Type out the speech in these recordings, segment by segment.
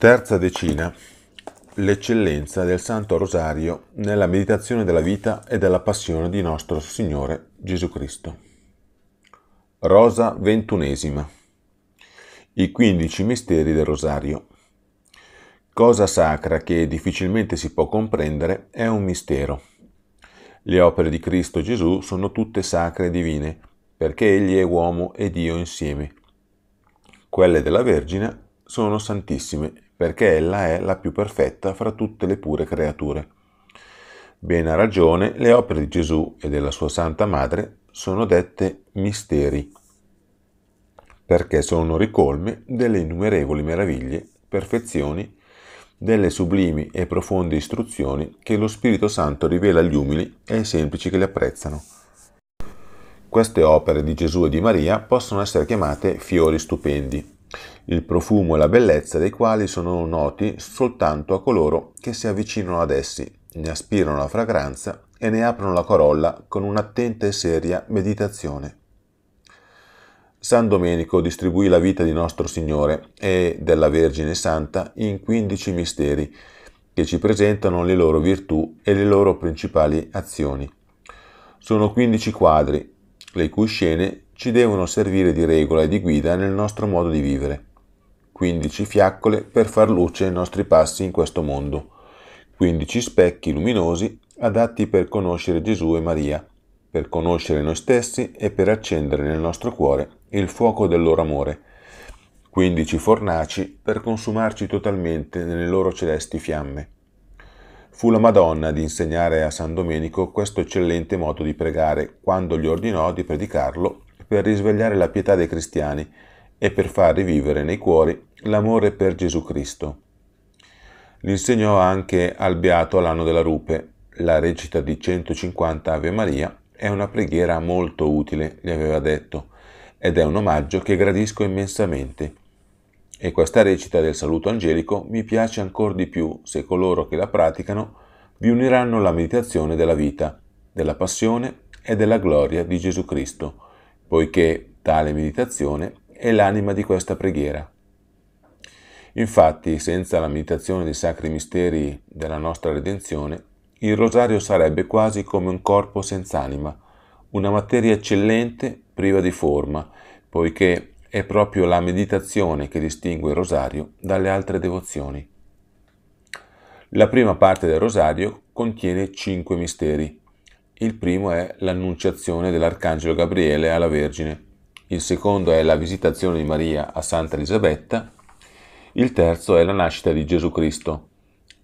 Terza decina. L'eccellenza del Santo Rosario nella meditazione della vita e della passione di nostro Signore Gesù Cristo. Rosa ventunesima. I quindici misteri del Rosario. Cosa sacra che difficilmente si può comprendere è un mistero. Le opere di Cristo Gesù sono tutte sacre e divine, perché Egli è uomo e Dio insieme. Quelle della Vergine sono santissime perché ella è la più perfetta fra tutte le pure creature. Ben a ragione le opere di Gesù e della sua Santa Madre sono dette misteri, perché sono ricolme delle innumerevoli meraviglie, perfezioni, delle sublimi e profonde istruzioni che lo Spirito Santo rivela agli umili e ai semplici che le apprezzano. Queste opere di Gesù e di Maria possono essere chiamate fiori stupendi, il profumo e la bellezza dei quali sono noti soltanto a coloro che si avvicinano ad essi, ne aspirano la fragranza e ne aprono la corolla con un'attenta e seria meditazione. San Domenico distribuì la vita di Nostro Signore e della Vergine Santa in 15 misteri che ci presentano le loro virtù e le loro principali azioni. Sono 15 quadri, le cui scene ci devono servire di regola e di guida nel nostro modo di vivere. 15 fiaccole per far luce ai nostri passi in questo mondo. 15 specchi luminosi adatti per conoscere Gesù e Maria, per conoscere noi stessi e per accendere nel nostro cuore il fuoco del loro amore. 15 fornaci per consumarci totalmente nelle loro celesti fiamme. Fu la Madonna ad insegnare a San Domenico questo eccellente modo di pregare quando gli ordinò di predicarlo per risvegliare la pietà dei cristiani e per far rivivere nei cuori l'amore per Gesù Cristo. L'insegnò anche al Beato all'anno della rupe. La recita di 150 Ave Maria è una preghiera molto utile, gli aveva detto, ed è un omaggio che gradisco immensamente. E questa recita del saluto angelico mi piace ancora di più se coloro che la praticano vi uniranno la meditazione della vita, della passione e della gloria di Gesù Cristo, poiché tale meditazione è l'anima di questa preghiera. Infatti, senza la meditazione dei sacri misteri della nostra redenzione, il rosario sarebbe quasi come un corpo senza anima, una materia eccellente priva di forma, poiché è proprio la meditazione che distingue il rosario dalle altre devozioni. La prima parte del rosario contiene cinque misteri, il primo è l'annunciazione dell'Arcangelo Gabriele alla Vergine, il secondo è la visitazione di Maria a Santa Elisabetta, il terzo è la nascita di Gesù Cristo,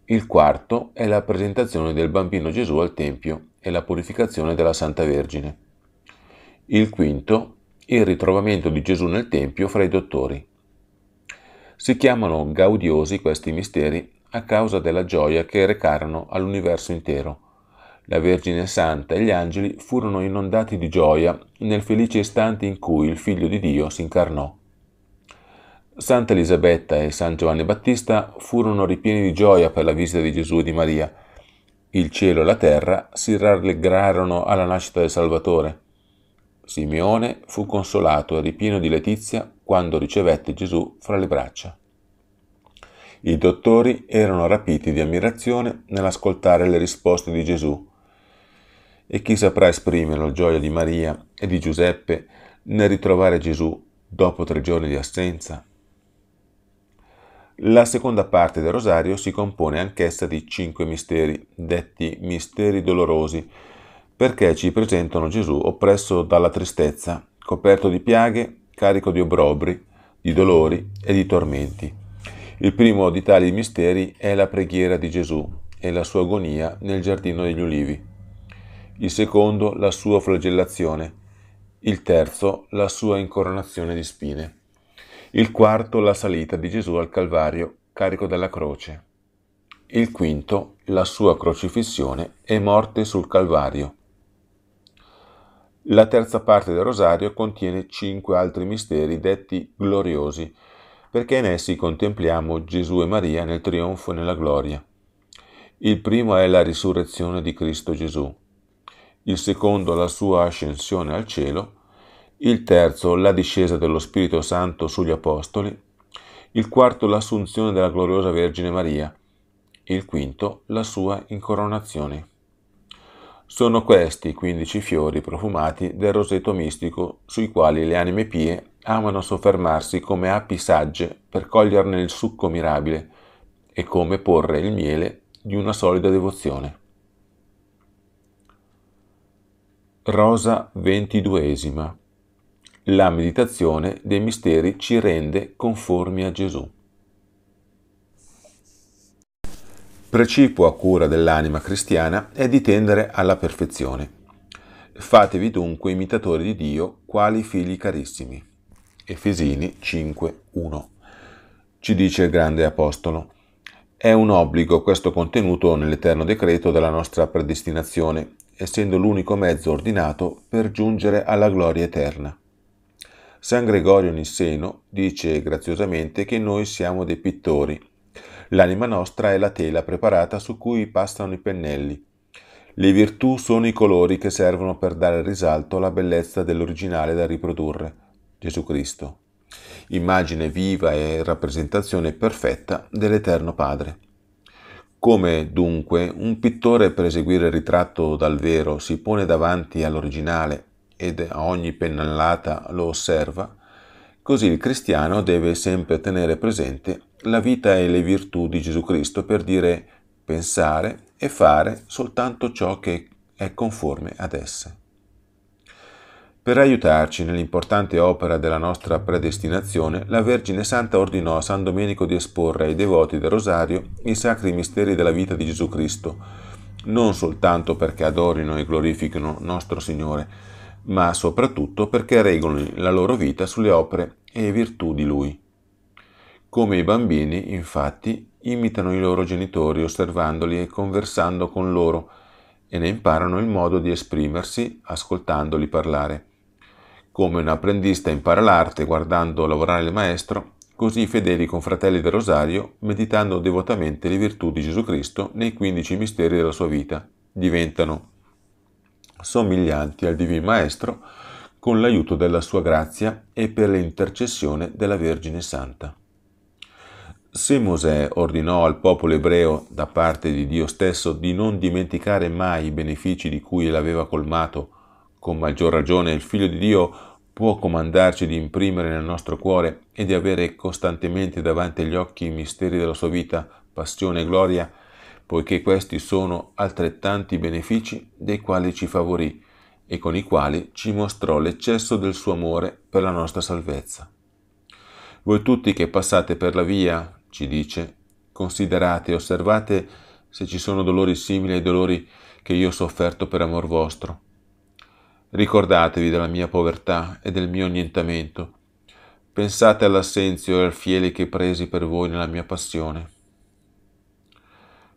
il quarto è la presentazione del bambino Gesù al Tempio e la purificazione della Santa Vergine, il quinto il ritrovamento di Gesù nel Tempio fra i dottori. Si chiamano gaudiosi questi misteri a causa della gioia che recarono all'universo intero la Vergine Santa e gli angeli furono inondati di gioia nel felice istante in cui il Figlio di Dio si incarnò. Santa Elisabetta e San Giovanni Battista furono ripieni di gioia per la visita di Gesù e di Maria. Il cielo e la terra si rallegrarono alla nascita del Salvatore. Simeone fu consolato e ripieno di letizia quando ricevette Gesù fra le braccia. I dottori erano rapiti di ammirazione nell'ascoltare le risposte di Gesù e chi saprà esprimere la gioia di Maria e di Giuseppe nel ritrovare Gesù dopo tre giorni di assenza? La seconda parte del rosario si compone anch'essa di cinque misteri, detti misteri dolorosi, perché ci presentano Gesù oppresso dalla tristezza, coperto di piaghe, carico di obrobri, di dolori e di tormenti. Il primo di tali misteri è la preghiera di Gesù e la sua agonia nel giardino degli ulivi il secondo la sua flagellazione, il terzo la sua incoronazione di spine, il quarto la salita di Gesù al Calvario carico della croce, il quinto la sua crocifissione e morte sul Calvario. La terza parte del rosario contiene cinque altri misteri detti gloriosi, perché in essi contempliamo Gesù e Maria nel trionfo e nella gloria. Il primo è la risurrezione di Cristo Gesù, il secondo la sua ascensione al cielo, il terzo la discesa dello Spirito Santo sugli Apostoli, il quarto l'assunzione della gloriosa Vergine Maria, il quinto la sua incoronazione. Sono questi i quindici fiori profumati del roseto mistico sui quali le anime pie amano soffermarsi come api sagge per coglierne il succo mirabile e come porre il miele di una solida devozione. Rosa ventiduesima. La meditazione dei misteri ci rende conformi a Gesù. Precipua cura dell'anima cristiana è di tendere alla perfezione. Fatevi dunque imitatori di Dio, quali figli carissimi. Efesini 5:1. Ci dice il grande apostolo. È un obbligo questo contenuto nell'eterno decreto della nostra predestinazione essendo l'unico mezzo ordinato per giungere alla gloria eterna. San Gregorio Nisseno dice graziosamente che noi siamo dei pittori. L'anima nostra è la tela preparata su cui passano i pennelli. Le virtù sono i colori che servono per dare risalto alla bellezza dell'originale da riprodurre, Gesù Cristo. Immagine viva e rappresentazione perfetta dell'Eterno Padre. Come dunque un pittore per eseguire il ritratto dal vero si pone davanti all'originale ed a ogni pennellata lo osserva, così il cristiano deve sempre tenere presente la vita e le virtù di Gesù Cristo per dire pensare e fare soltanto ciò che è conforme ad esse. Per aiutarci nell'importante opera della nostra predestinazione, la Vergine Santa ordinò a San Domenico di esporre ai devoti del Rosario i sacri misteri della vita di Gesù Cristo, non soltanto perché adorino e glorifichino nostro Signore, ma soprattutto perché regolino la loro vita sulle opere e virtù di Lui. Come i bambini, infatti, imitano i loro genitori osservandoli e conversando con loro, e ne imparano il modo di esprimersi ascoltandoli parlare. Come un apprendista impara l'arte guardando lavorare il maestro, così i fedeli confratelli del Rosario meditando devotamente le virtù di Gesù Cristo nei 15 misteri della sua vita diventano somiglianti al Divin Maestro con l'aiuto della sua grazia e per l'intercessione della Vergine Santa. Se Mosè ordinò al popolo ebreo da parte di Dio stesso di non dimenticare mai i benefici di cui l'aveva colmato con maggior ragione il Figlio di Dio può comandarci di imprimere nel nostro cuore e di avere costantemente davanti agli occhi i misteri della sua vita, passione e gloria, poiché questi sono altrettanti benefici dei quali ci favorì e con i quali ci mostrò l'eccesso del suo amore per la nostra salvezza. Voi tutti che passate per la via, ci dice, considerate e osservate se ci sono dolori simili ai dolori che io ho sofferto per amor vostro Ricordatevi della mia povertà e del mio annientamento. Pensate all'assenzio e al fiele che presi per voi nella mia passione.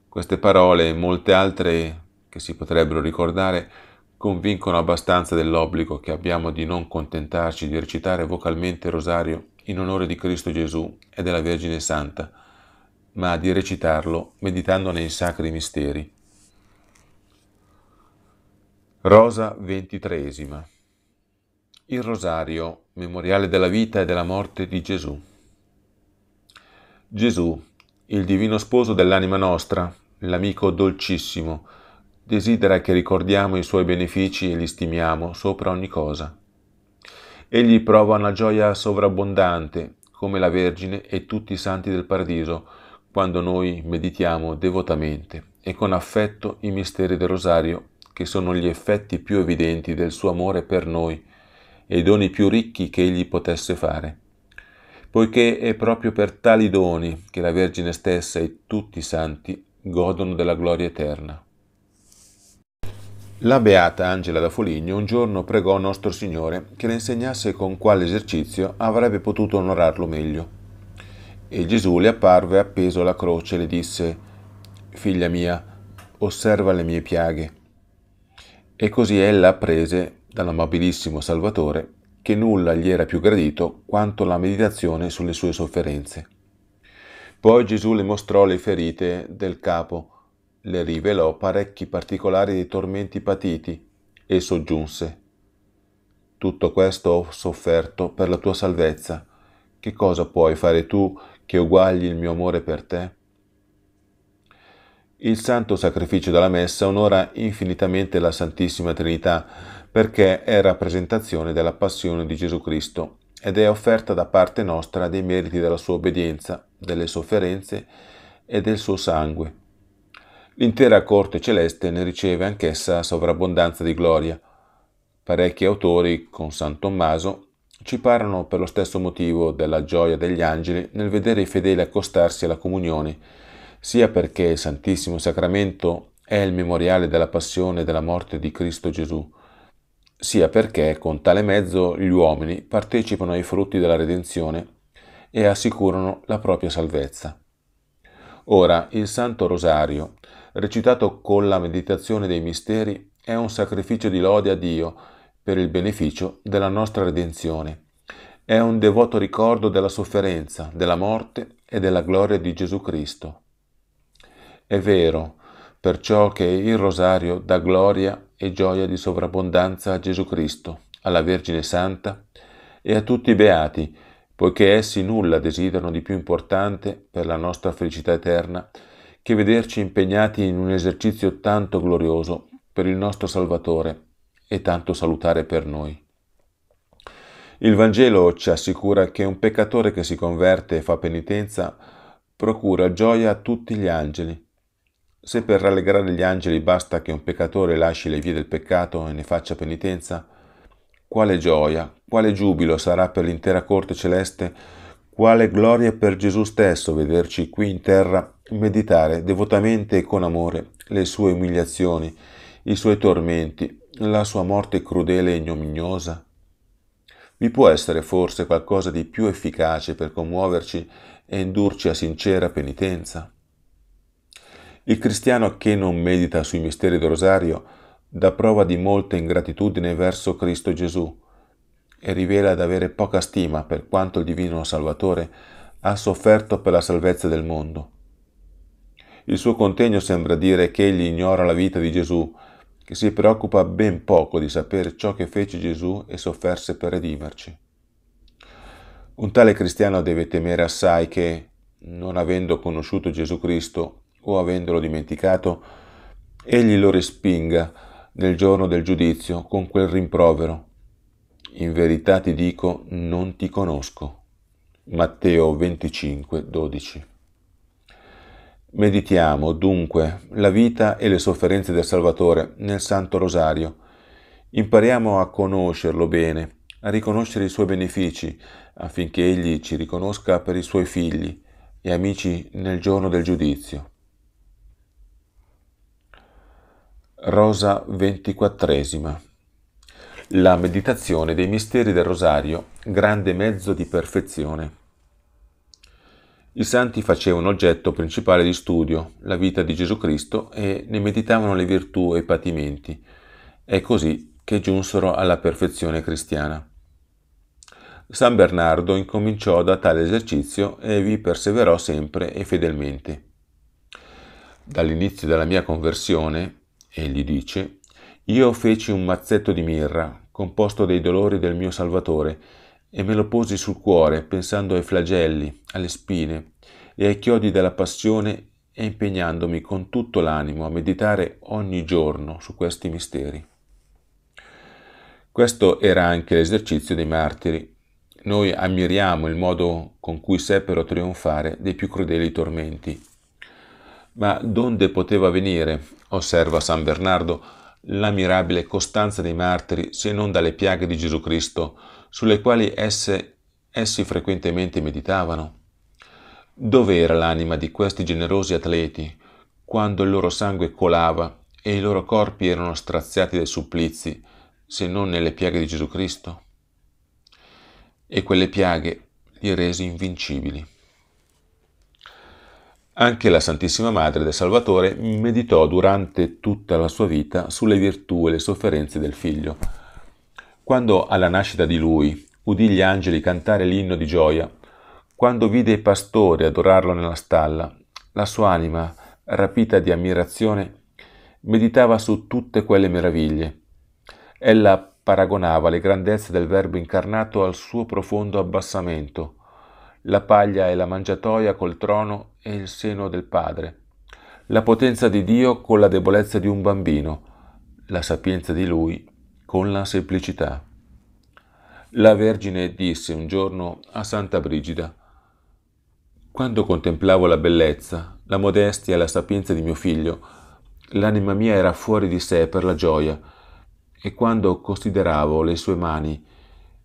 Queste parole e molte altre che si potrebbero ricordare convincono abbastanza dell'obbligo che abbiamo di non contentarci di recitare vocalmente il rosario in onore di Cristo Gesù e della Vergine Santa, ma di recitarlo meditando nei sacri misteri Rosa ventitresima. Il rosario, memoriale della vita e della morte di Gesù. Gesù, il divino sposo dell'anima nostra, l'amico dolcissimo, desidera che ricordiamo i suoi benefici e li stimiamo sopra ogni cosa. Egli prova una gioia sovrabbondante, come la Vergine e tutti i santi del paradiso, quando noi meditiamo devotamente e con affetto i misteri del rosario che sono gli effetti più evidenti del suo amore per noi e i doni più ricchi che egli potesse fare. Poiché è proprio per tali doni che la Vergine stessa e tutti i santi godono della gloria eterna. La beata Angela da Foligno un giorno pregò Nostro Signore che le insegnasse con quale esercizio avrebbe potuto onorarlo meglio. E Gesù le apparve appeso alla croce e le disse, Figlia mia, osserva le mie piaghe e così ella apprese dall'amabilissimo Salvatore che nulla gli era più gradito quanto la meditazione sulle sue sofferenze. Poi Gesù le mostrò le ferite del capo, le rivelò parecchi particolari dei tormenti patiti e soggiunse tutto questo ho sofferto per la tua salvezza. Che cosa puoi fare tu che uguagli il mio amore per te? Il santo sacrificio della messa onora infinitamente la Santissima Trinità perché è rappresentazione della passione di Gesù Cristo ed è offerta da parte nostra dei meriti della sua obbedienza, delle sofferenze e del suo sangue. L'intera corte celeste ne riceve anch'essa sovrabbondanza di gloria. Parecchi autori, con San Tommaso, ci parlano per lo stesso motivo della gioia degli angeli nel vedere i fedeli accostarsi alla comunione sia perché il Santissimo Sacramento è il memoriale della passione e della morte di Cristo Gesù, sia perché con tale mezzo gli uomini partecipano ai frutti della redenzione e assicurano la propria salvezza. Ora, il Santo Rosario, recitato con la meditazione dei misteri, è un sacrificio di lode a Dio per il beneficio della nostra redenzione. È un devoto ricordo della sofferenza, della morte e della gloria di Gesù Cristo. È vero, perciò che il rosario dà gloria e gioia di sovrabbondanza a Gesù Cristo, alla Vergine Santa e a tutti i beati, poiché essi nulla desiderano di più importante per la nostra felicità eterna che vederci impegnati in un esercizio tanto glorioso per il nostro Salvatore e tanto salutare per noi. Il Vangelo ci assicura che un peccatore che si converte e fa penitenza procura gioia a tutti gli angeli se per rallegrare gli angeli basta che un peccatore lasci le vie del peccato e ne faccia penitenza, quale gioia, quale giubilo sarà per l'intera corte celeste, quale gloria per Gesù stesso vederci qui in terra meditare devotamente e con amore le sue umiliazioni, i suoi tormenti, la sua morte crudele e ignominiosa? Vi può essere forse qualcosa di più efficace per commuoverci e indurci a sincera penitenza? Il cristiano che non medita sui misteri del rosario dà prova di molta ingratitudine verso Cristo Gesù e rivela di avere poca stima per quanto il Divino Salvatore ha sofferto per la salvezza del mondo. Il suo contegno sembra dire che egli ignora la vita di Gesù, che si preoccupa ben poco di sapere ciò che fece Gesù e sofferse per redimerci. Un tale cristiano deve temere assai che, non avendo conosciuto Gesù Cristo o avendolo dimenticato, egli lo respinga nel giorno del giudizio con quel rimprovero. In verità ti dico, non ti conosco. Matteo 25, 12. Meditiamo dunque la vita e le sofferenze del Salvatore nel Santo Rosario. Impariamo a conoscerlo bene, a riconoscere i suoi benefici, affinché egli ci riconosca per i suoi figli e amici nel giorno del giudizio. Rosa ventiquattresima. La meditazione dei misteri del Rosario, grande mezzo di perfezione. I santi facevano oggetto principale di studio la vita di Gesù Cristo e ne meditavano le virtù e i patimenti. È così che giunsero alla perfezione cristiana. San Bernardo incominciò da tale esercizio e vi perseverò sempre e fedelmente. Dall'inizio della mia conversione Egli dice, Io feci un mazzetto di mirra, composto dei dolori del mio Salvatore, e me lo posi sul cuore, pensando ai flagelli, alle spine e ai chiodi della passione e impegnandomi con tutto l'animo a meditare ogni giorno su questi misteri. Questo era anche l'esercizio dei martiri. Noi ammiriamo il modo con cui seppero trionfare dei più crudeli tormenti. Ma donde poteva venire osserva San Bernardo, la mirabile costanza dei martiri se non dalle piaghe di Gesù Cristo, sulle quali esse, essi frequentemente meditavano. Dov'era l'anima di questi generosi atleti quando il loro sangue colava e i loro corpi erano straziati dai supplizi, se non nelle piaghe di Gesù Cristo? E quelle piaghe li resi invincibili. Anche la Santissima Madre del Salvatore meditò durante tutta la sua vita sulle virtù e le sofferenze del figlio. Quando alla nascita di lui udì gli angeli cantare l'inno di gioia, quando vide i pastori adorarlo nella stalla, la sua anima, rapita di ammirazione, meditava su tutte quelle meraviglie. Ella paragonava le grandezze del Verbo incarnato al suo profondo abbassamento – la paglia e la mangiatoia col trono e il seno del Padre, la potenza di Dio con la debolezza di un bambino, la sapienza di Lui con la semplicità. La Vergine disse un giorno a Santa Brigida, quando contemplavo la bellezza, la modestia e la sapienza di mio figlio, l'anima mia era fuori di sé per la gioia, e quando consideravo le sue mani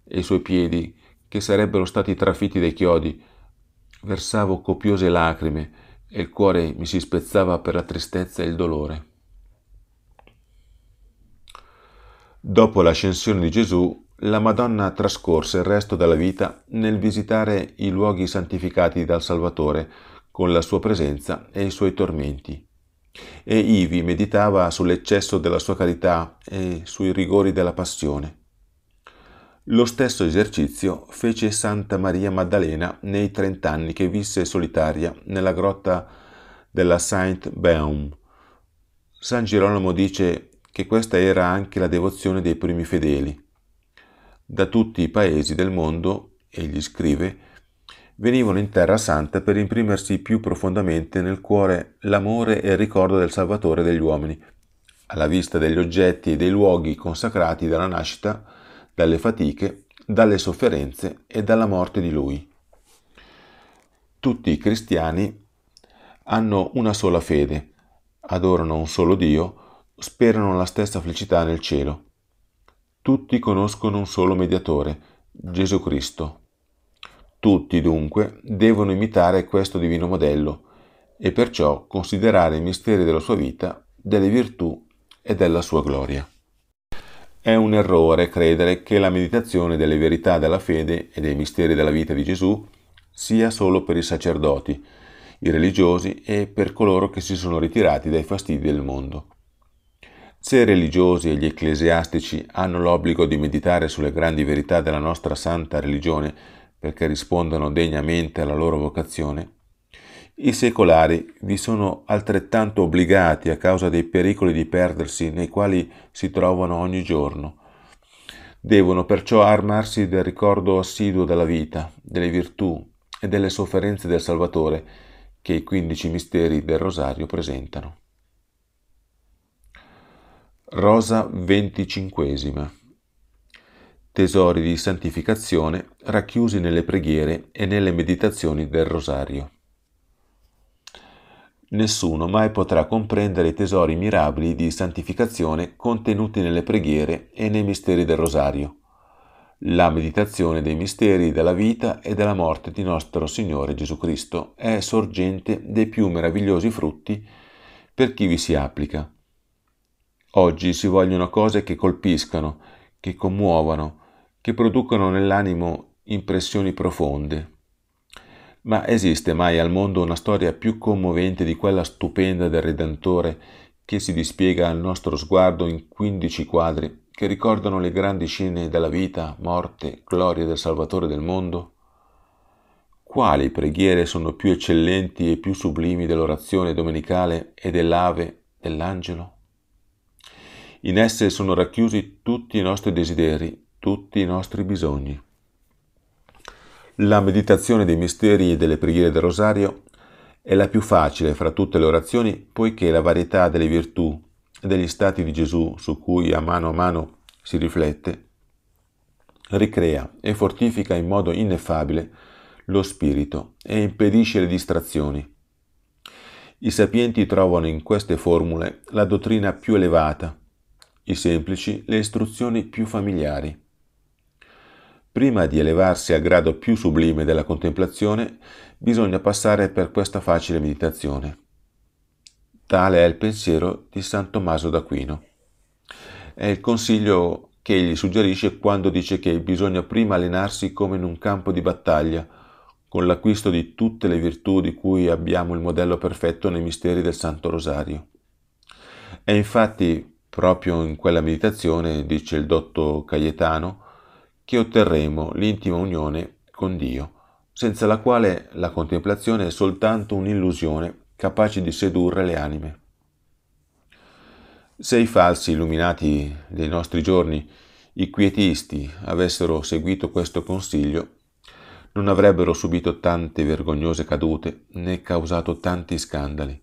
e i suoi piedi, che sarebbero stati trafitti dai chiodi. Versavo copiose lacrime e il cuore mi si spezzava per la tristezza e il dolore. Dopo l'ascensione di Gesù, la Madonna trascorse il resto della vita nel visitare i luoghi santificati dal Salvatore con la sua presenza e i suoi tormenti. E Ivi meditava sull'eccesso della sua carità e sui rigori della passione. Lo stesso esercizio fece Santa Maria Maddalena nei trent'anni che visse solitaria nella grotta della Saint Beum. San Girolamo dice che questa era anche la devozione dei primi fedeli. Da tutti i paesi del mondo, egli scrive, venivano in Terra Santa per imprimersi più profondamente nel cuore l'amore e il ricordo del Salvatore degli uomini. Alla vista degli oggetti e dei luoghi consacrati dalla nascita, dalle fatiche, dalle sofferenze e dalla morte di lui. Tutti i cristiani hanno una sola fede, adorano un solo Dio, sperano la stessa felicità nel cielo. Tutti conoscono un solo mediatore, Gesù Cristo. Tutti dunque devono imitare questo divino modello e perciò considerare i misteri della sua vita, delle virtù e della sua gloria. È un errore credere che la meditazione delle verità della fede e dei misteri della vita di Gesù sia solo per i sacerdoti, i religiosi e per coloro che si sono ritirati dai fastidi del mondo. Se i religiosi e gli ecclesiastici hanno l'obbligo di meditare sulle grandi verità della nostra santa religione perché rispondano degnamente alla loro vocazione, i secolari vi sono altrettanto obbligati a causa dei pericoli di perdersi nei quali si trovano ogni giorno. Devono perciò armarsi del ricordo assiduo della vita, delle virtù e delle sofferenze del Salvatore che i quindici misteri del Rosario presentano. Rosa venticinquesima Tesori di santificazione racchiusi nelle preghiere e nelle meditazioni del Rosario nessuno mai potrà comprendere i tesori mirabili di santificazione contenuti nelle preghiere e nei misteri del rosario. La meditazione dei misteri della vita e della morte di nostro Signore Gesù Cristo è sorgente dei più meravigliosi frutti per chi vi si applica. Oggi si vogliono cose che colpiscano, che commuovano, che producano nell'animo impressioni profonde, ma esiste mai al mondo una storia più commovente di quella stupenda del Redentore che si dispiega al nostro sguardo in 15 quadri che ricordano le grandi scene della vita, morte, gloria del Salvatore del mondo? Quali preghiere sono più eccellenti e più sublimi dell'orazione domenicale e dell'ave dell'angelo? In esse sono racchiusi tutti i nostri desideri, tutti i nostri bisogni. La meditazione dei misteri e delle preghiere del rosario è la più facile fra tutte le orazioni poiché la varietà delle virtù e degli stati di Gesù su cui a mano a mano si riflette ricrea e fortifica in modo ineffabile lo spirito e impedisce le distrazioni. I sapienti trovano in queste formule la dottrina più elevata, i semplici le istruzioni più familiari. Prima di elevarsi al grado più sublime della contemplazione, bisogna passare per questa facile meditazione. Tale è il pensiero di San Tommaso d'Aquino. È il consiglio che egli suggerisce quando dice che bisogna prima allenarsi come in un campo di battaglia, con l'acquisto di tutte le virtù di cui abbiamo il modello perfetto nei misteri del Santo Rosario. È infatti, proprio in quella meditazione, dice il dotto Cayetano, che otterremo l'intima unione con Dio, senza la quale la contemplazione è soltanto un'illusione capace di sedurre le anime. Se i falsi illuminati dei nostri giorni, i quietisti, avessero seguito questo consiglio, non avrebbero subito tante vergognose cadute né causato tanti scandali.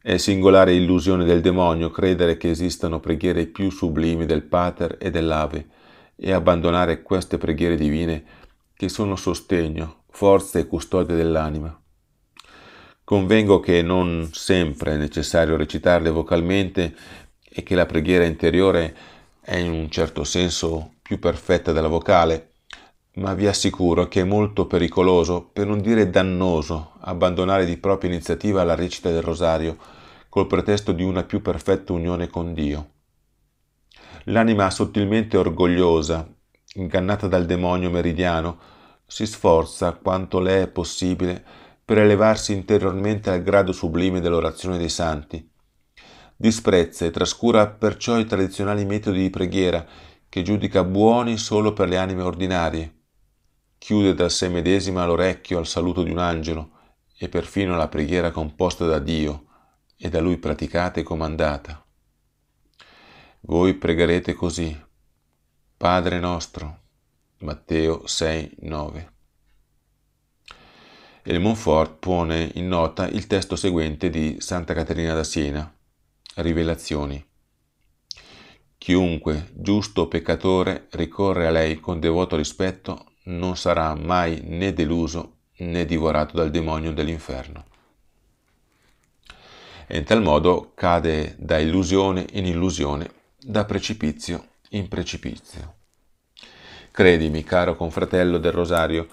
È singolare illusione del demonio credere che esistano preghiere più sublimi del Pater e dell'Ave, e abbandonare queste preghiere divine che sono sostegno, forza e custodia dell'anima. Convengo che non sempre è necessario recitarle vocalmente e che la preghiera interiore è in un certo senso più perfetta della vocale, ma vi assicuro che è molto pericoloso, per non dire dannoso, abbandonare di propria iniziativa la recita del rosario col pretesto di una più perfetta unione con Dio. L'anima sottilmente orgogliosa, ingannata dal demonio meridiano, si sforza quanto le è possibile per elevarsi interiormente al grado sublime dell'orazione dei santi. Disprezza e trascura perciò i tradizionali metodi di preghiera che giudica buoni solo per le anime ordinarie. Chiude da sé medesima l'orecchio al saluto di un angelo e perfino alla preghiera composta da Dio e da lui praticata e comandata. Voi pregherete così, Padre nostro, Matteo 6, 9. E il Monfort pone in nota il testo seguente di Santa Caterina da Siena, Rivelazioni. Chiunque, giusto o peccatore, ricorre a lei con devoto rispetto, non sarà mai né deluso né divorato dal demonio dell'inferno. E in tal modo cade da illusione in illusione da precipizio in precipizio. Credimi, caro confratello del Rosario,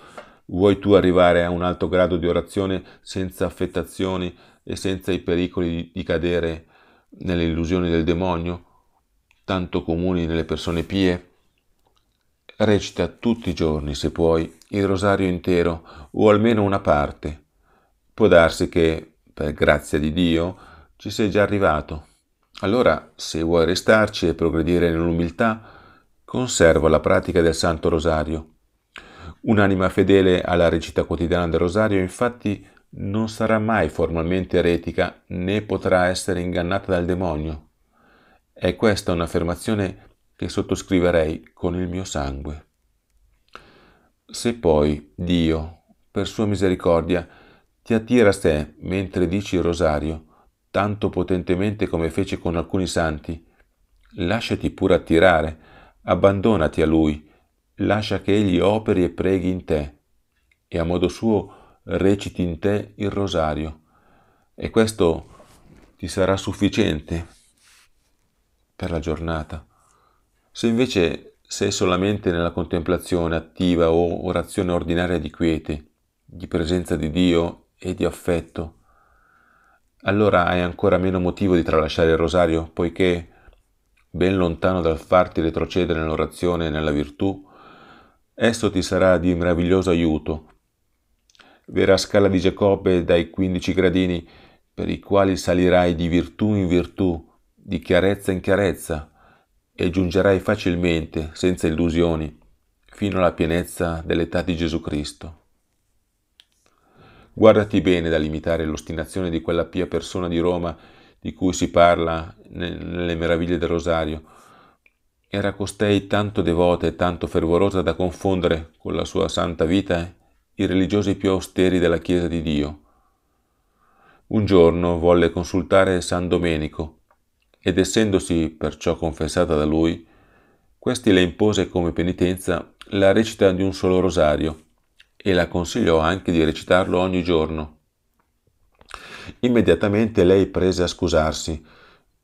vuoi tu arrivare a un alto grado di orazione senza affettazioni e senza i pericoli di cadere nelle illusioni del demonio, tanto comuni nelle persone pie? Recita tutti i giorni, se puoi, il rosario intero o almeno una parte. Può darsi che, per grazia di Dio, ci sei già arrivato. Allora, se vuoi restarci e progredire nell'umiltà, conserva la pratica del Santo Rosario. Un'anima fedele alla recita quotidiana del Rosario, infatti, non sarà mai formalmente eretica né potrà essere ingannata dal demonio. È questa un'affermazione che sottoscriverei con il mio sangue. Se poi Dio, per sua misericordia, ti attira a sé mentre dici il rosario, tanto potentemente come fece con alcuni santi, lasciati pure attirare, abbandonati a Lui, lascia che Egli operi e preghi in te, e a modo suo reciti in te il rosario. E questo ti sarà sufficiente per la giornata. Se invece sei solamente nella contemplazione attiva o orazione ordinaria di quiete, di presenza di Dio e di affetto, allora hai ancora meno motivo di tralasciare il rosario, poiché, ben lontano dal farti retrocedere nell'orazione e nella virtù, esso ti sarà di meraviglioso aiuto. Vera scala di Giacobbe dai 15 gradini, per i quali salirai di virtù in virtù, di chiarezza in chiarezza, e giungerai facilmente, senza illusioni, fino alla pienezza dell'età di Gesù Cristo. Guardati bene da limitare l'ostinazione di quella pia persona di Roma di cui si parla nelle meraviglie del Rosario. Era costei tanto devota e tanto fervorosa da confondere con la sua santa vita eh, i religiosi più austeri della Chiesa di Dio. Un giorno volle consultare San Domenico ed essendosi perciò confessata da lui, questi le impose come penitenza la recita di un solo rosario e la consigliò anche di recitarlo ogni giorno. Immediatamente lei prese a scusarsi.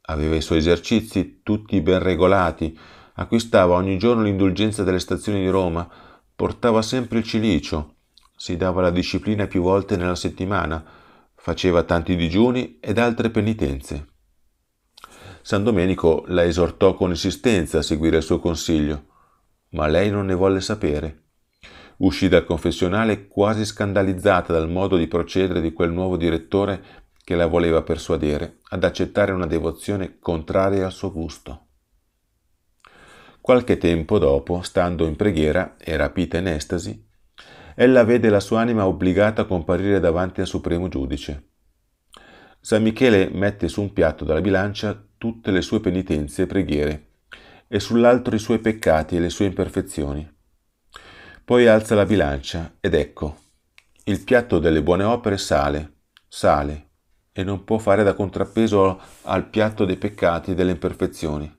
Aveva i suoi esercizi tutti ben regolati, acquistava ogni giorno l'indulgenza delle stazioni di Roma, portava sempre il cilicio, si dava la disciplina più volte nella settimana, faceva tanti digiuni ed altre penitenze. San Domenico la esortò con insistenza a seguire il suo consiglio, ma lei non ne volle sapere. Uscì dal confessionale quasi scandalizzata dal modo di procedere di quel nuovo direttore che la voleva persuadere ad accettare una devozione contraria al suo gusto. Qualche tempo dopo, stando in preghiera e rapita in estasi, ella vede la sua anima obbligata a comparire davanti al Supremo Giudice. San Michele mette su un piatto dalla bilancia tutte le sue penitenze e preghiere, e sull'altro i suoi peccati e le sue imperfezioni. Poi alza la bilancia ed ecco, il piatto delle buone opere sale, sale e non può fare da contrappeso al piatto dei peccati e delle imperfezioni.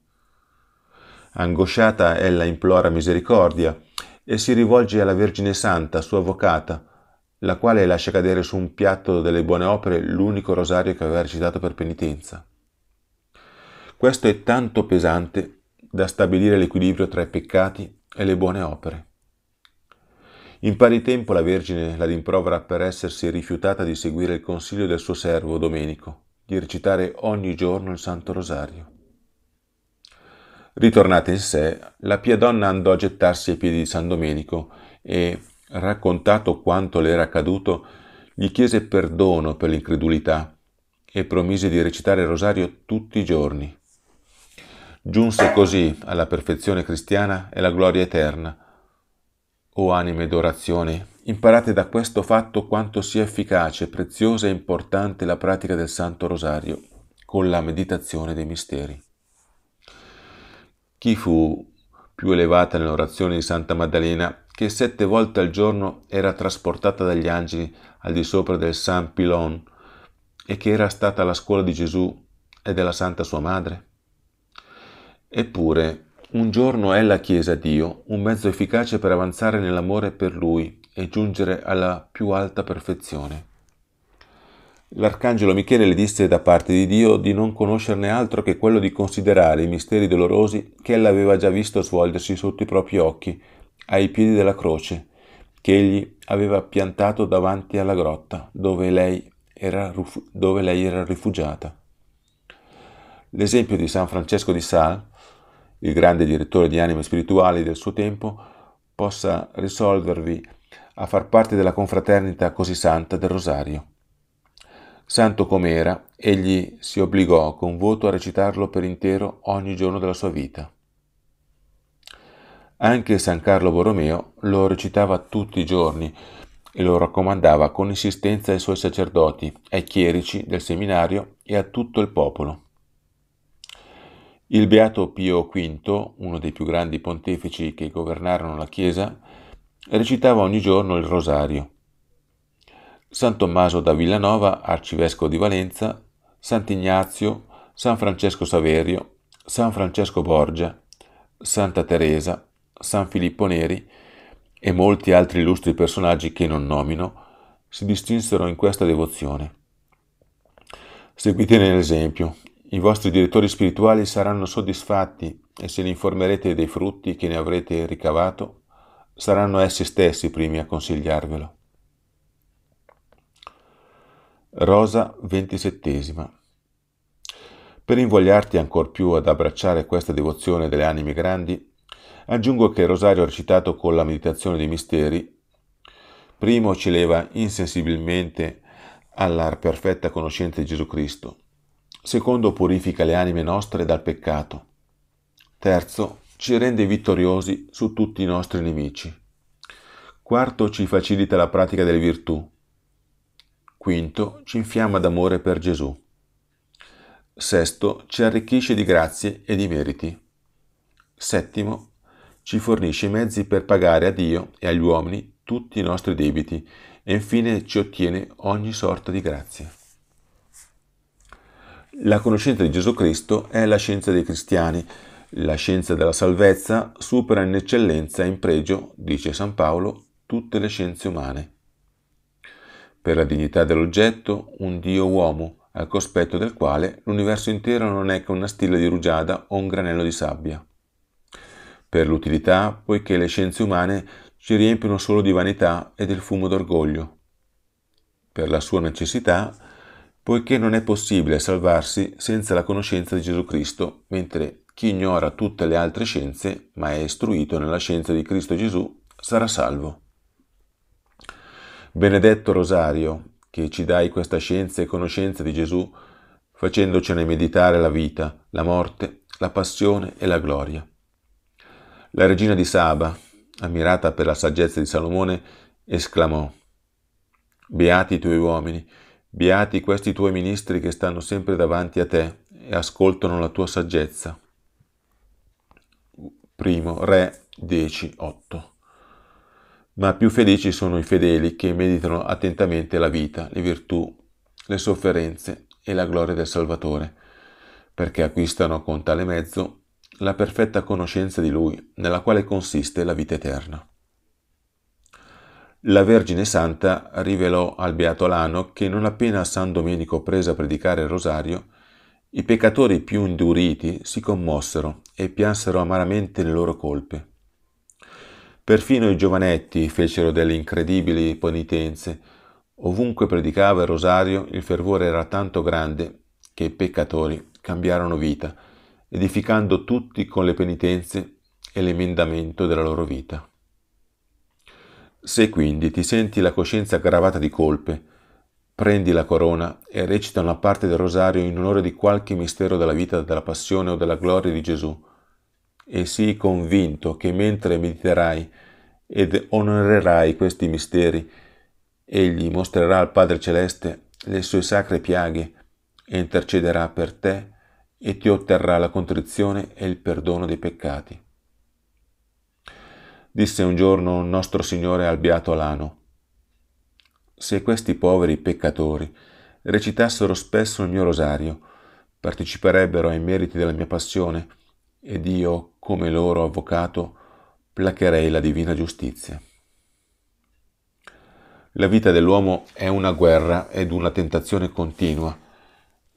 Angosciata, ella implora misericordia e si rivolge alla Vergine Santa, sua avvocata, la quale lascia cadere su un piatto delle buone opere l'unico rosario che aveva recitato per penitenza. Questo è tanto pesante da stabilire l'equilibrio tra i peccati e le buone opere. In pari tempo la Vergine la rimprovera per essersi rifiutata di seguire il consiglio del suo servo Domenico, di recitare ogni giorno il Santo Rosario. Ritornata in sé, la pia donna andò a gettarsi ai piedi di San Domenico e, raccontato quanto le era accaduto, gli chiese perdono per l'incredulità e promise di recitare il rosario tutti i giorni. Giunse così alla perfezione cristiana e alla gloria eterna, o anime d'orazione, imparate da questo fatto quanto sia efficace, preziosa e importante la pratica del Santo Rosario con la meditazione dei misteri. Chi fu più elevata nell'orazione di Santa Maddalena, che sette volte al giorno era trasportata dagli angeli al di sopra del San Pilon e che era stata la scuola di Gesù e della Santa sua madre? Eppure, un giorno è la Chiesa Dio, un mezzo efficace per avanzare nell'amore per Lui e giungere alla più alta perfezione. L'arcangelo Michele le disse da parte di Dio di non conoscerne altro che quello di considerare i misteri dolorosi che ella aveva già visto svolgersi sotto i propri occhi, ai piedi della croce, che egli aveva piantato davanti alla grotta dove lei era, dove lei era rifugiata. L'esempio di San Francesco di Sal il grande direttore di anime spirituali del suo tempo, possa risolvervi a far parte della confraternita così santa del Rosario. Santo com'era, egli si obbligò con voto a recitarlo per intero ogni giorno della sua vita. Anche San Carlo Borromeo lo recitava tutti i giorni e lo raccomandava con insistenza ai suoi sacerdoti, ai chierici del seminario e a tutto il popolo. Il beato Pio V, uno dei più grandi pontefici che governarono la Chiesa, recitava ogni giorno il rosario. San Tommaso da Villanova, arcivescovo di Valenza, Sant'Ignazio, San Francesco Saverio, San Francesco Borgia, Santa Teresa, San Filippo Neri e molti altri illustri personaggi che non nomino si distinsero in questa devozione. Seguite l'esempio i vostri direttori spirituali saranno soddisfatti e se li informerete dei frutti che ne avrete ricavato, saranno essi stessi i primi a consigliarvelo. Rosa ventisettesima. Per invogliarti ancor più ad abbracciare questa devozione delle anime grandi, aggiungo che il rosario recitato con la meditazione dei misteri, primo ci leva insensibilmente alla perfetta conoscenza di Gesù Cristo, Secondo, purifica le anime nostre dal peccato. Terzo, ci rende vittoriosi su tutti i nostri nemici. Quarto, ci facilita la pratica delle virtù. Quinto, ci infiamma d'amore per Gesù. Sesto, ci arricchisce di grazie e di meriti. Settimo, ci fornisce i mezzi per pagare a Dio e agli uomini tutti i nostri debiti e infine ci ottiene ogni sorta di grazie. La conoscenza di Gesù Cristo è la scienza dei cristiani. La scienza della salvezza supera in eccellenza e in pregio, dice San Paolo, tutte le scienze umane. Per la dignità dell'oggetto, un Dio uomo, al cospetto del quale l'universo intero non è che una stilla di rugiada o un granello di sabbia. Per l'utilità, poiché le scienze umane ci riempiono solo di vanità e del fumo d'orgoglio. Per la sua necessità, poiché non è possibile salvarsi senza la conoscenza di Gesù Cristo, mentre chi ignora tutte le altre scienze, ma è istruito nella scienza di Cristo Gesù, sarà salvo. Benedetto Rosario, che ci dai questa scienza e conoscenza di Gesù, facendocene meditare la vita, la morte, la passione e la gloria. La regina di Saba, ammirata per la saggezza di Salomone, esclamò Beati i tuoi uomini, Beati questi tuoi ministri che stanno sempre davanti a te e ascoltano la tua saggezza. Primo Re 10, 8. Ma più felici sono i fedeli che meditano attentamente la vita, le virtù, le sofferenze e la gloria del Salvatore, perché acquistano con tale mezzo la perfetta conoscenza di Lui, nella quale consiste la vita eterna. La Vergine Santa rivelò al Beato Lano che non appena San Domenico prese a predicare il rosario, i peccatori più induriti si commossero e piansero amaramente le loro colpe. Perfino i giovanetti fecero delle incredibili penitenze. Ovunque predicava il rosario, il fervore era tanto grande che i peccatori cambiarono vita, edificando tutti con le penitenze e l'emendamento della loro vita. Se quindi ti senti la coscienza gravata di colpe, prendi la corona e recita una parte del rosario in onore di qualche mistero della vita, della passione o della gloria di Gesù, e sii convinto che mentre mediterai ed onorerai questi misteri, egli mostrerà al Padre Celeste le sue sacre piaghe e intercederà per te e ti otterrà la contrizione e il perdono dei peccati disse un giorno nostro Signore al Beato Alano. Se questi poveri peccatori recitassero spesso il mio rosario, parteciperebbero ai meriti della mia passione ed io, come loro avvocato, placherei la divina giustizia. La vita dell'uomo è una guerra ed una tentazione continua.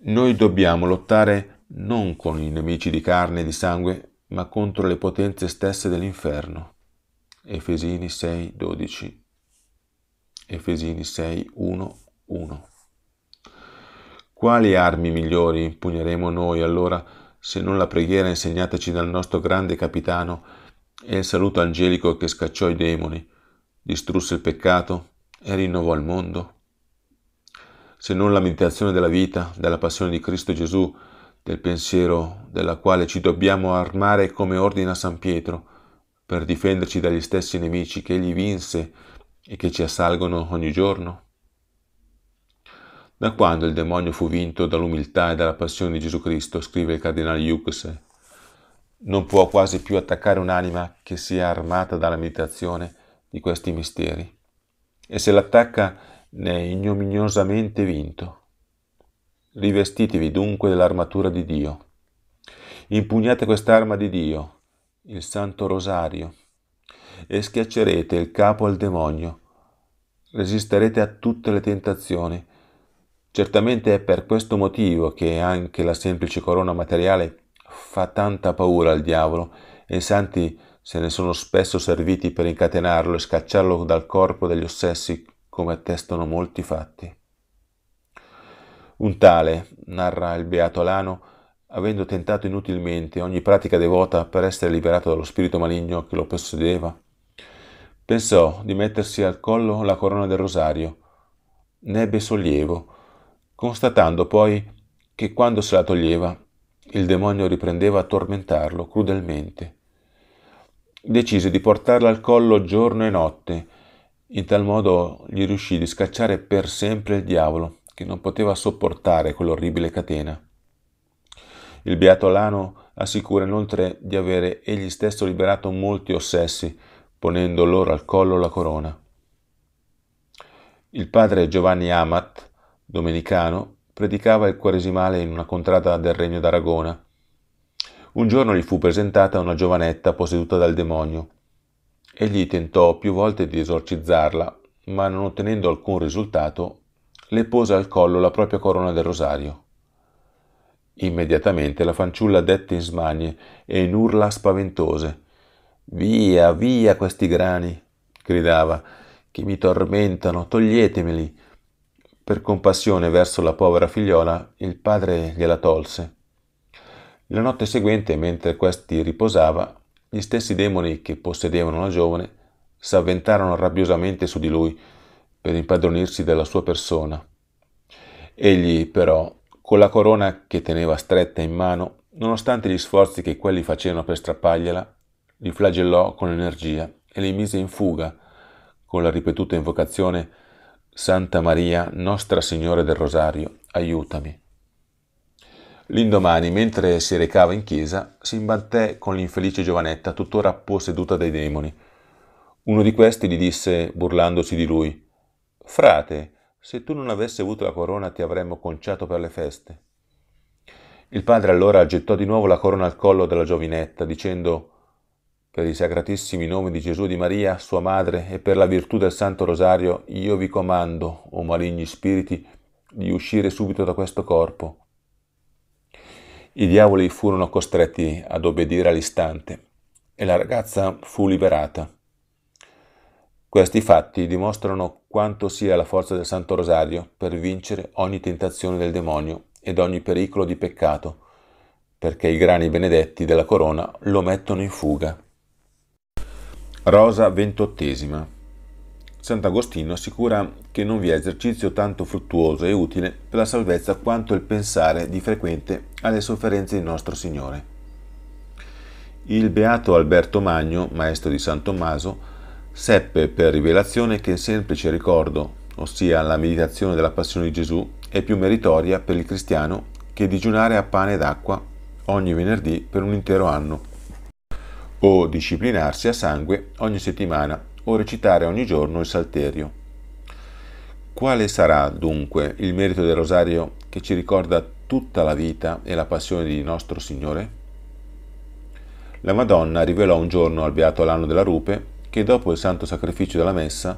Noi dobbiamo lottare non con i nemici di carne e di sangue, ma contro le potenze stesse dell'inferno. Efesini 6, 12, Efesini 6, 1, 1. Quali armi migliori impugneremo noi allora se non la preghiera insegnataci dal nostro grande capitano e il saluto angelico che scacciò i demoni, distrusse il peccato e rinnovò il mondo? Se non la meditazione della vita, della passione di Cristo Gesù, del pensiero della quale ci dobbiamo armare come ordina San Pietro, per difenderci dagli stessi nemici che egli vinse e che ci assalgono ogni giorno? Da quando il demonio fu vinto dall'umiltà e dalla passione di Gesù Cristo, scrive il cardinale Hughes, non può quasi più attaccare un'anima che sia armata dalla meditazione di questi misteri. E se l'attacca ne è ignominiosamente vinto. Rivestitevi dunque dell'armatura di Dio. Impugnate quest'arma di Dio, il Santo Rosario e schiaccerete il capo al demonio. Resisterete a tutte le tentazioni. Certamente è per questo motivo che anche la semplice corona materiale fa tanta paura al diavolo e i santi se ne sono spesso serviti per incatenarlo e scacciarlo dal corpo degli ossessi, come attestano molti fatti. Un tale, narra il Beato Lano, avendo tentato inutilmente ogni pratica devota per essere liberato dallo spirito maligno che lo possedeva? Pensò di mettersi al collo la corona del rosario. Ne ebbe sollievo, constatando poi che quando se la toglieva il demonio riprendeva a tormentarlo crudelmente. Decise di portarla al collo giorno e notte. In tal modo gli riuscì di scacciare per sempre il diavolo, che non poteva sopportare quell'orribile catena. Il beato Lano assicura inoltre di avere egli stesso liberato molti ossessi, ponendo loro al collo la corona. Il padre Giovanni Amat, domenicano, predicava il quaresimale in una contrada del regno d'Aragona. Un giorno gli fu presentata una giovanetta posseduta dal demonio. Egli tentò più volte di esorcizzarla, ma non ottenendo alcun risultato, le pose al collo la propria corona del rosario. Immediatamente la fanciulla dette in smanie e in urla spaventose. Via, via questi grani, gridava, che mi tormentano, toglietemeli. Per compassione verso la povera figliola, il padre gliela tolse. La notte seguente, mentre questi riposava, gli stessi demoni che possedevano la giovane s'avventarono rabbiosamente su di lui per impadronirsi della sua persona. Egli, però, con la corona che teneva stretta in mano, nonostante gli sforzi che quelli facevano per strappargliela, li flagellò con energia e li mise in fuga con la ripetuta invocazione Santa Maria, Nostra Signora del Rosario, aiutami. L'indomani, mentre si recava in chiesa, si imbatté con l'infelice giovanetta tuttora posseduta dai demoni. Uno di questi gli disse, burlandosi di lui, Frate, se tu non avessi avuto la corona ti avremmo conciato per le feste. Il padre allora gettò di nuovo la corona al collo della giovinetta, dicendo per i sacratissimi nomi di Gesù e di Maria, sua madre, e per la virtù del Santo Rosario, io vi comando, o maligni spiriti, di uscire subito da questo corpo. I diavoli furono costretti ad obbedire all'istante e la ragazza fu liberata. Questi fatti dimostrano quanto sia la forza del Santo Rosario per vincere ogni tentazione del demonio ed ogni pericolo di peccato, perché i grani benedetti della corona lo mettono in fuga. Rosa ventottesima Sant'Agostino assicura che non vi è esercizio tanto fruttuoso e utile per la salvezza quanto il pensare di frequente alle sofferenze di nostro Signore. Il beato Alberto Magno, maestro di San Tommaso, Seppe per rivelazione che il semplice ricordo, ossia la meditazione della passione di Gesù, è più meritoria per il cristiano che digiunare a pane ed acqua ogni venerdì per un intero anno, o disciplinarsi a sangue ogni settimana o recitare ogni giorno il salterio. Quale sarà dunque il merito del rosario che ci ricorda tutta la vita e la passione di nostro Signore? La Madonna rivelò un giorno al beato l'anno della rupe che dopo il santo sacrificio della messa,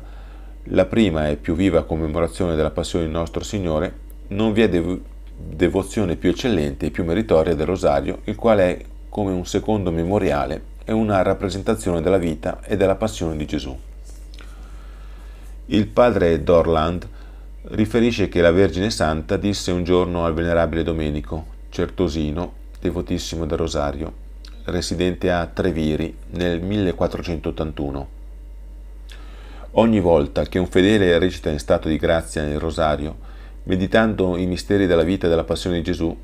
la prima e più viva commemorazione della passione del nostro Signore, non vi è dev- devozione più eccellente e più meritoria del rosario, il quale è come un secondo memoriale e una rappresentazione della vita e della passione di Gesù. Il padre Dorland riferisce che la Vergine Santa disse un giorno al venerabile Domenico, certosino, devotissimo del rosario, residente a Treviri nel 1481. Ogni volta che un fedele recita in stato di grazia il rosario, meditando i misteri della vita e della passione di Gesù,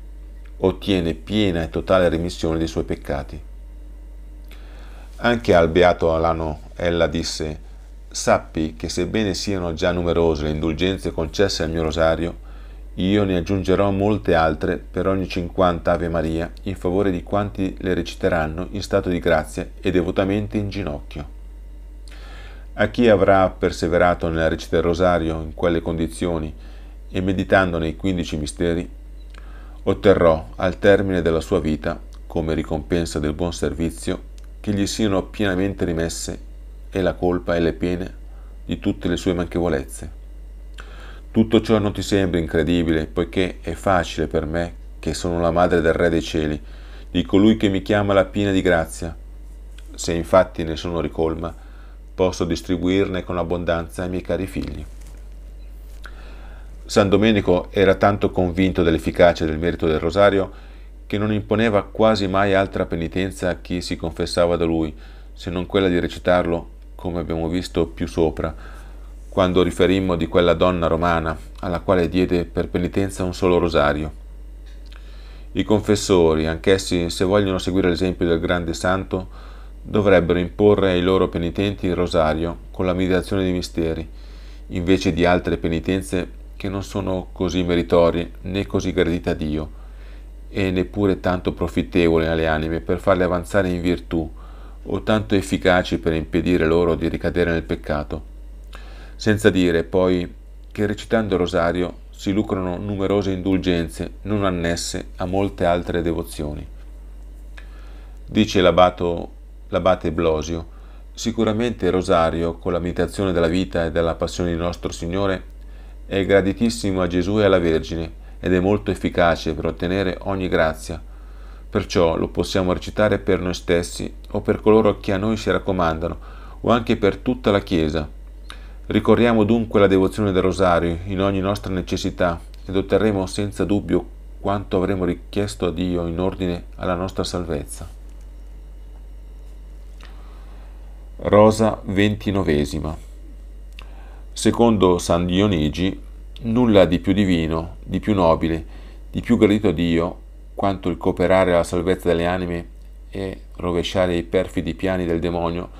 ottiene piena e totale remissione dei suoi peccati. Anche al beato Alano ella disse: Sappi che sebbene siano già numerose le indulgenze concesse al mio rosario, io ne aggiungerò molte altre per ogni 50 Ave Maria in favore di quanti le reciteranno in stato di grazia e devotamente in ginocchio. A chi avrà perseverato nella recita del rosario in quelle condizioni e meditando nei 15 misteri, otterrò al termine della sua vita, come ricompensa del buon servizio, che gli siano pienamente rimesse e la colpa e le pene di tutte le sue manchevolezze. Tutto ciò non ti sembra incredibile, poiché è facile per me, che sono la madre del Re dei cieli, di colui che mi chiama la piena di grazia. Se infatti ne sono ricolma, posso distribuirne con abbondanza ai miei cari figli. San Domenico era tanto convinto dell'efficacia del merito del rosario che non imponeva quasi mai altra penitenza a chi si confessava da lui, se non quella di recitarlo, come abbiamo visto più sopra, quando riferimmo di quella donna romana alla quale diede per penitenza un solo rosario. I confessori, anch'essi, se vogliono seguire l'esempio del grande santo, dovrebbero imporre ai loro penitenti il rosario con la meditazione dei misteri, invece di altre penitenze che non sono così meritorie né così gradite a Dio, e neppure tanto profittevoli alle anime per farle avanzare in virtù, o tanto efficaci per impedire loro di ricadere nel peccato senza dire poi che recitando il rosario si lucrano numerose indulgenze non annesse a molte altre devozioni. Dice l'abato, l'abate Blosio, sicuramente il rosario, con la meditazione della vita e della passione di nostro Signore, è graditissimo a Gesù e alla Vergine ed è molto efficace per ottenere ogni grazia. Perciò lo possiamo recitare per noi stessi o per coloro che a noi si raccomandano o anche per tutta la Chiesa Ricorriamo dunque la devozione del rosario in ogni nostra necessità ed otterremo senza dubbio quanto avremo richiesto a Dio in ordine alla nostra salvezza. Rosa ventinovesima. Secondo San Dionigi, nulla di più divino, di più nobile, di più gradito a Dio quanto il cooperare alla salvezza delle anime e rovesciare i perfidi piani del demonio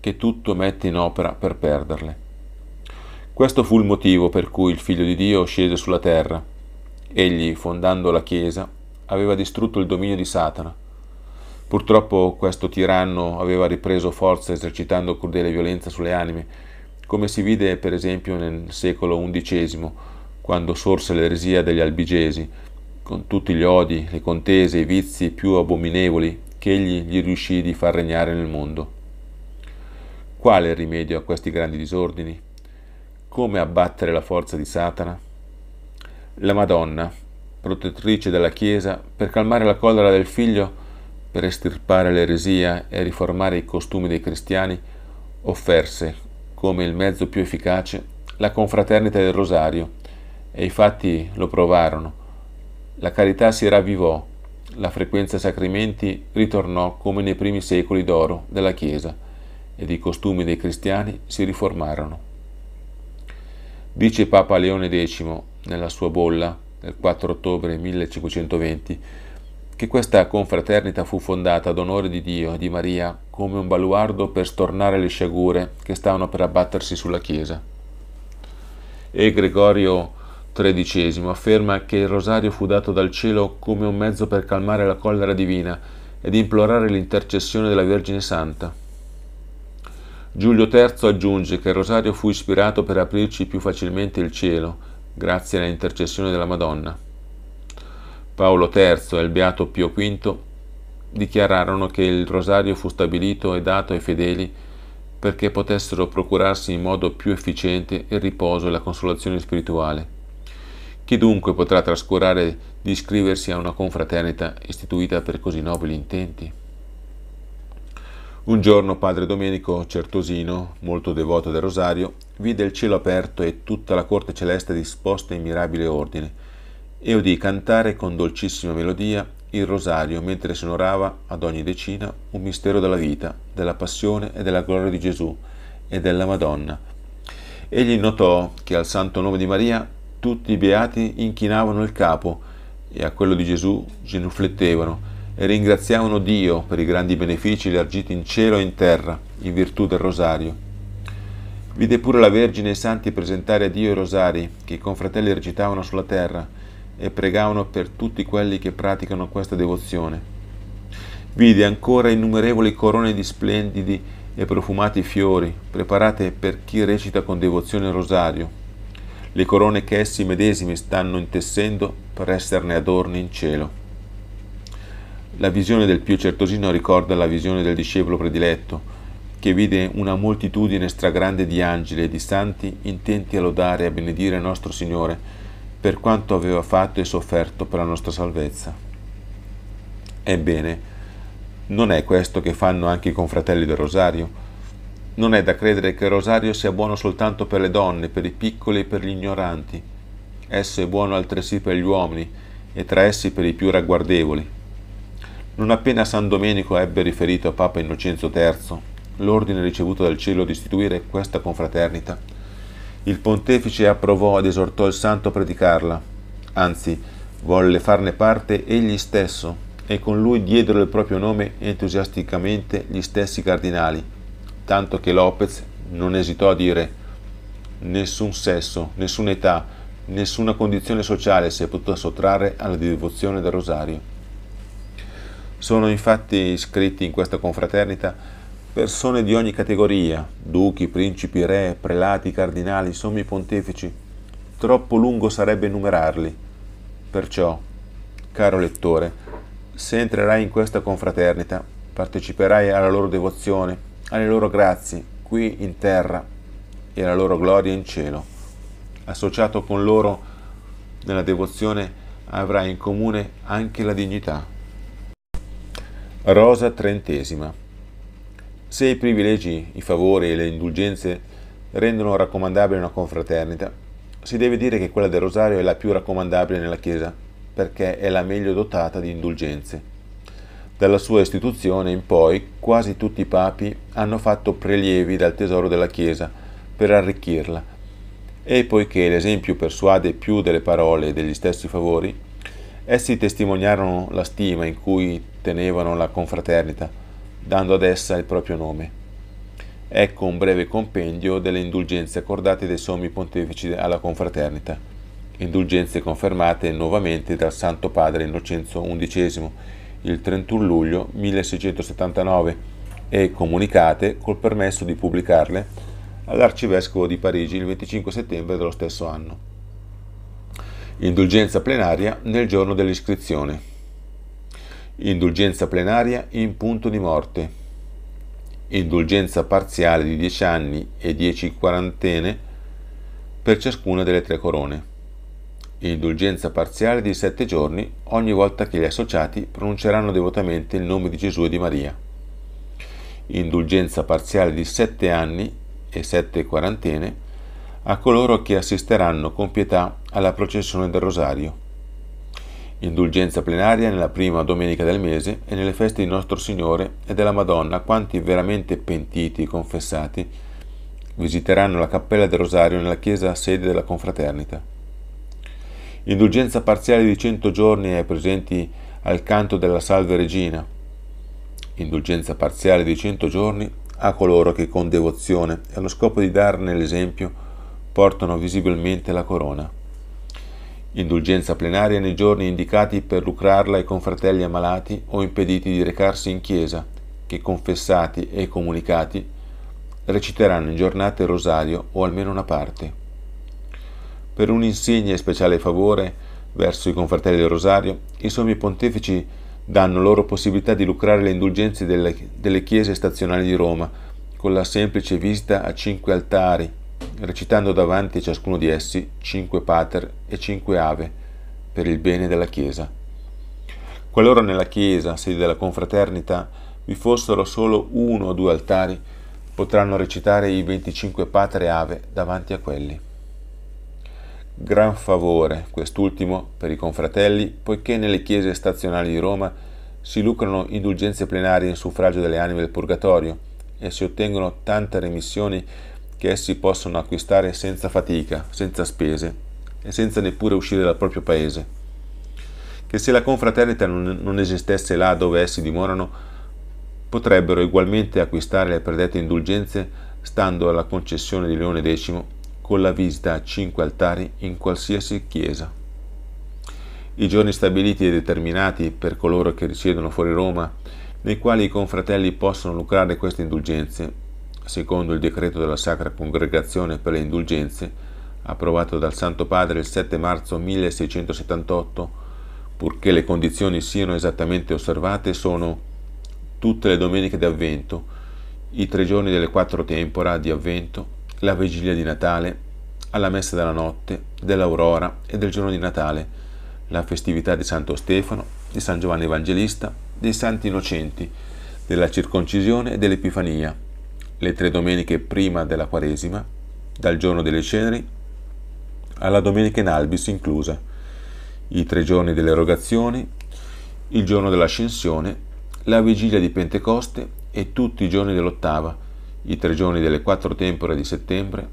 che tutto mette in opera per perderle. Questo fu il motivo per cui il Figlio di Dio scese sulla terra. Egli, fondando la Chiesa, aveva distrutto il dominio di Satana. Purtroppo questo tiranno aveva ripreso forza esercitando crudele violenza sulle anime, come si vide per esempio nel secolo XI, quando sorse l'eresia degli Albigesi, con tutti gli odi, le contese, i vizi più abominevoli che egli gli riuscì di far regnare nel mondo. Quale rimedio a questi grandi disordini? Come abbattere la forza di Satana? La Madonna, protettrice della Chiesa, per calmare la collera del figlio, per estirpare l'eresia e riformare i costumi dei cristiani, offerse, come il mezzo più efficace, la confraternita del rosario, e i fatti lo provarono. La carità si ravvivò, la frequenza sacramenti ritornò come nei primi secoli d'oro della Chiesa, ed i costumi dei cristiani si riformarono dice Papa Leone X nella sua bolla del 4 ottobre 1520 che questa confraternita fu fondata ad onore di Dio e di Maria come un baluardo per stornare le sciagure che stavano per abbattersi sulla Chiesa. E Gregorio XIII afferma che il rosario fu dato dal cielo come un mezzo per calmare la collera divina ed implorare l'intercessione della Vergine Santa. Giulio III aggiunge che il rosario fu ispirato per aprirci più facilmente il cielo, grazie all'intercessione della Madonna. Paolo III e il beato Pio V dichiararono che il rosario fu stabilito e dato ai fedeli perché potessero procurarsi in modo più efficiente il riposo e la consolazione spirituale. Chi dunque potrà trascurare di iscriversi a una confraternita istituita per così nobili intenti? Un giorno padre Domenico Certosino, molto devoto del rosario, vide il cielo aperto e tutta la corte celeste disposta in mirabile ordine, e udì cantare con dolcissima melodia il rosario mentre si onorava ad ogni decina un mistero della vita, della passione e della gloria di Gesù e della Madonna. Egli notò che al santo nome di Maria tutti i beati inchinavano il capo e a quello di Gesù genuflettevano e ringraziavano Dio per i grandi benefici elargiti in cielo e in terra, in virtù del rosario. Vide pure la Vergine e i santi presentare a Dio i rosari che i confratelli recitavano sulla terra e pregavano per tutti quelli che praticano questa devozione. Vide ancora innumerevoli corone di splendidi e profumati fiori, preparate per chi recita con devozione il rosario, le corone che essi medesimi stanno intessendo per esserne adorni in cielo. La visione del Pio Certosino ricorda la visione del discepolo prediletto, che vide una moltitudine stragrande di angeli e di santi intenti a lodare e a benedire nostro Signore per quanto aveva fatto e sofferto per la nostra salvezza. Ebbene, non è questo che fanno anche i confratelli del Rosario. Non è da credere che il Rosario sia buono soltanto per le donne, per i piccoli e per gli ignoranti. Esso è buono altresì per gli uomini e tra essi per i più ragguardevoli non appena San Domenico ebbe riferito a Papa Innocenzo III l'ordine ricevuto dal cielo di istituire questa confraternita, il pontefice approvò ed esortò il santo a predicarla, anzi volle farne parte egli stesso e con lui diedero il proprio nome entusiasticamente gli stessi cardinali, tanto che Lopez non esitò a dire nessun sesso, nessuna età, nessuna condizione sociale si è potuta sottrarre alla devozione del rosario. Sono infatti iscritti in questa confraternita persone di ogni categoria, duchi, principi, re, prelati, cardinali, sommi pontefici. Troppo lungo sarebbe enumerarli. Perciò, caro lettore, se entrerai in questa confraternita, parteciperai alla loro devozione, alle loro grazie, qui in terra e alla loro gloria in cielo. Associato con loro nella devozione avrai in comune anche la dignità. Rosa trentesima. Se i privilegi, i favori e le indulgenze rendono raccomandabile una confraternita, si deve dire che quella del rosario è la più raccomandabile nella Chiesa, perché è la meglio dotata di indulgenze. Dalla sua istituzione in poi quasi tutti i papi hanno fatto prelievi dal tesoro della Chiesa per arricchirla e poiché l'esempio persuade più delle parole e degli stessi favori, Essi testimoniarono la stima in cui tenevano la confraternita, dando ad essa il proprio nome. Ecco un breve compendio delle indulgenze accordate dai sommi pontefici alla confraternita, indulgenze confermate nuovamente dal Santo Padre Innocenzo XI il 31 luglio 1679 e comunicate col permesso di pubblicarle all'arcivescovo di Parigi il 25 settembre dello stesso anno. Indulgenza plenaria nel giorno dell'iscrizione. Indulgenza plenaria in punto di morte. Indulgenza parziale di 10 anni e 10 quarantene per ciascuna delle tre corone. Indulgenza parziale di 7 giorni ogni volta che gli associati pronunceranno devotamente il nome di Gesù e di Maria. Indulgenza parziale di 7 anni e 7 quarantene per a coloro che assisteranno con pietà alla processione del rosario. Indulgenza plenaria nella prima domenica del mese e nelle feste di Nostro Signore e della Madonna, quanti veramente pentiti e confessati visiteranno la cappella del Rosario nella chiesa sede della confraternita. Indulgenza parziale di 100 giorni ai presenti al canto della Salve Regina. Indulgenza parziale di 100 giorni a coloro che con devozione e allo scopo di darne l'esempio portano visibilmente la corona. Indulgenza plenaria nei giorni indicati per lucrarla ai confratelli ammalati o impediti di recarsi in chiesa, che confessati e comunicati reciteranno in giornata il rosario o almeno una parte. Per un insigne e speciale favore verso i confratelli del rosario, i sommi pontefici danno loro possibilità di lucrare le indulgenze delle, delle chiese stazionali di Roma con la semplice visita a cinque altari recitando davanti a ciascuno di essi cinque pater e cinque ave per il bene della Chiesa. Qualora nella Chiesa, sede della confraternita, vi fossero solo uno o due altari, potranno recitare i 25 pater e ave davanti a quelli. Gran favore quest'ultimo per i confratelli, poiché nelle chiese stazionali di Roma si lucrano indulgenze plenarie in suffragio delle anime del purgatorio e si ottengono tante remissioni che essi possono acquistare senza fatica, senza spese e senza neppure uscire dal proprio paese. Che se la confraternita non, esistesse là dove essi dimorano, potrebbero ugualmente acquistare le predette indulgenze stando alla concessione di Leone X con la visita a cinque altari in qualsiasi chiesa. I giorni stabiliti e determinati per coloro che risiedono fuori Roma, nei quali i confratelli possono lucrare queste indulgenze, secondo il decreto della Sacra Congregazione per le Indulgenze, approvato dal Santo Padre il 7 marzo 1678, purché le condizioni siano esattamente osservate, sono tutte le domeniche d'Avvento, i tre giorni delle quattro tempora di avvento, la vigilia di Natale, alla messa della notte, dell'aurora e del giorno di Natale, la festività di Santo Stefano, di San Giovanni Evangelista, dei Santi Innocenti, della circoncisione e dell'Epifania le tre domeniche prima della Quaresima, dal giorno delle ceneri alla domenica in albis inclusa, i tre giorni delle erogazioni, il giorno dell'ascensione, la vigilia di Pentecoste e tutti i giorni dell'ottava, i tre giorni delle quattro tempore di settembre.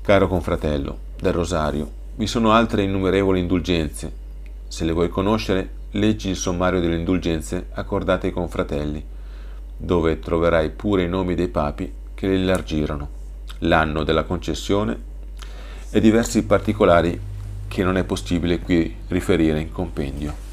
Caro confratello del Rosario, vi sono altre innumerevoli indulgenze. Se le vuoi conoscere, leggi il sommario delle indulgenze accordate ai confratelli dove troverai pure i nomi dei papi che li allargirono, l'anno della concessione e diversi particolari che non è possibile qui riferire in compendio.